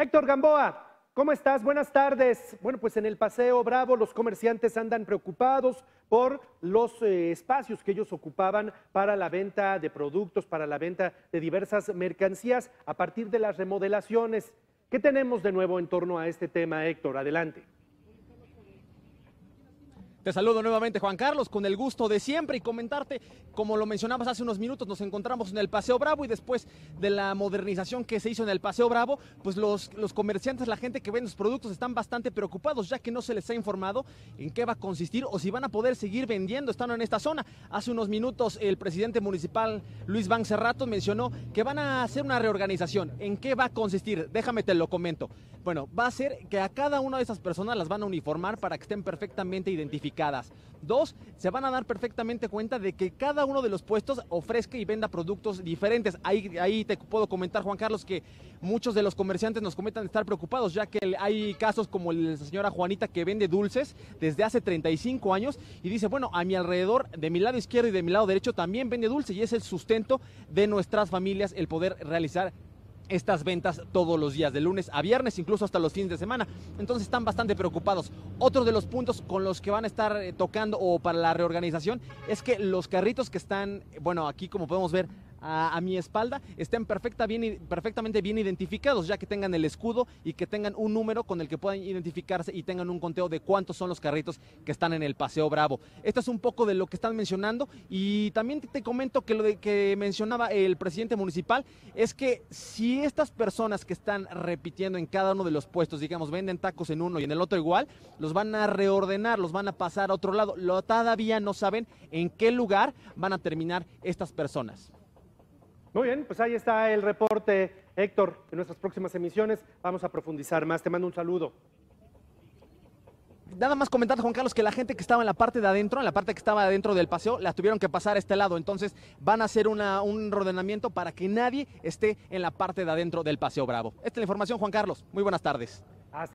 Héctor Gamboa, ¿cómo estás? Buenas tardes. Bueno, pues en el Paseo Bravo los comerciantes andan preocupados por los eh, espacios que ellos ocupaban para la venta de productos, para la venta de diversas mercancías a partir de las remodelaciones. ¿Qué tenemos de nuevo en torno a este tema, Héctor? Adelante. Te saludo nuevamente Juan Carlos, con el gusto de siempre y comentarte, como lo mencionabas hace unos minutos, nos encontramos en el Paseo Bravo y después de la modernización que se hizo en el Paseo Bravo, pues los, los comerciantes, la gente que vende los productos están bastante preocupados ya que no se les ha informado en qué va a consistir o si van a poder seguir vendiendo, estando en esta zona. Hace unos minutos el presidente municipal Luis Van mencionó que van a hacer una reorganización. ¿En qué va a consistir? Déjame te lo comento. Bueno, va a ser que a cada una de esas personas las van a uniformar para que estén perfectamente identificadas Dos, se van a dar perfectamente cuenta de que cada uno de los puestos ofrezca y venda productos diferentes. Ahí, ahí te puedo comentar, Juan Carlos, que muchos de los comerciantes nos comentan estar preocupados, ya que hay casos como la señora Juanita que vende dulces desde hace 35 años y dice, bueno, a mi alrededor, de mi lado izquierdo y de mi lado derecho, también vende dulce y es el sustento de nuestras familias el poder realizar estas ventas todos los días, de lunes a viernes, incluso hasta los fines de semana. Entonces están bastante preocupados. Otro de los puntos con los que van a estar eh, tocando o para la reorganización es que los carritos que están, bueno, aquí como podemos ver, a, mi espalda estén perfecta, bien, perfectamente bien identificados, ya que tengan el escudo y que tengan un número con el que puedan identificarse y tengan un conteo de cuántos son los carritos que están en el Paseo Bravo. Esto es un poco de lo que están mencionando y también te comento que lo de que mencionaba el presidente municipal es que si estas personas que están repitiendo en cada uno de los puestos, digamos, venden tacos en uno y en el otro igual, los van a reordenar, los van a pasar a otro lado. todavía no saben en qué lugar van a terminar estas personas. Muy bien, pues ahí está el reporte, Héctor. En nuestras próximas emisiones vamos a profundizar más. Te mando un saludo. Nada más comentar, Juan Carlos, que la gente que estaba en la parte de adentro, en la parte que estaba adentro del paseo, la tuvieron que pasar a este lado. Entonces van a hacer una, un ordenamiento para que nadie esté en la parte de adentro del paseo Bravo. Esta es la información, Juan Carlos. Muy buenas tardes.